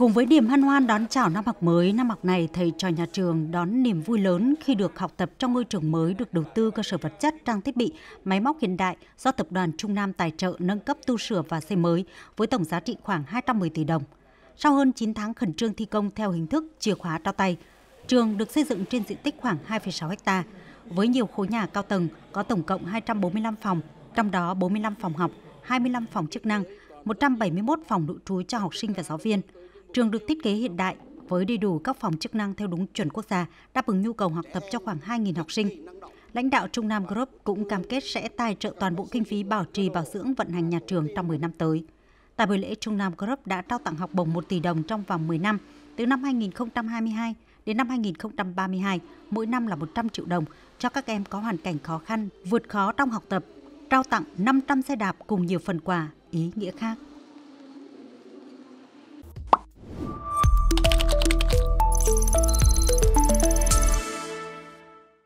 Cùng với niềm hân hoan đón chào năm học mới, năm học này thầy trò nhà trường đón niềm vui lớn khi được học tập trong ngôi trường mới được đầu tư cơ sở vật chất, trang thiết bị, máy móc hiện đại do Tập đoàn Trung Nam tài trợ nâng cấp tu sửa và xây mới với tổng giá trị khoảng 210 tỷ đồng. Sau hơn 9 tháng khẩn trương thi công theo hình thức chìa khóa trao tay, trường được xây dựng trên diện tích khoảng 2,6 ha với nhiều khối nhà cao tầng có tổng cộng 245 phòng, trong đó 45 phòng học, 25 phòng chức năng, 171 phòng nội trú cho học sinh và giáo viên, Trường được thiết kế hiện đại với đầy đủ các phòng chức năng theo đúng chuẩn quốc gia, đáp ứng nhu cầu học tập cho khoảng 2.000 học sinh. Lãnh đạo Trung Nam Group cũng cam kết sẽ tài trợ toàn bộ kinh phí bảo trì bảo dưỡng vận hành nhà trường trong 10 năm tới. Tại buổi lễ, Trung Nam Group đã trao tặng học bổng 1 tỷ đồng trong vòng 10 năm, từ năm 2022 đến năm 2032, mỗi năm là 100 triệu đồng cho các em có hoàn cảnh khó khăn, vượt khó trong học tập, trao tặng 500 xe đạp cùng nhiều phần quà ý nghĩa khác.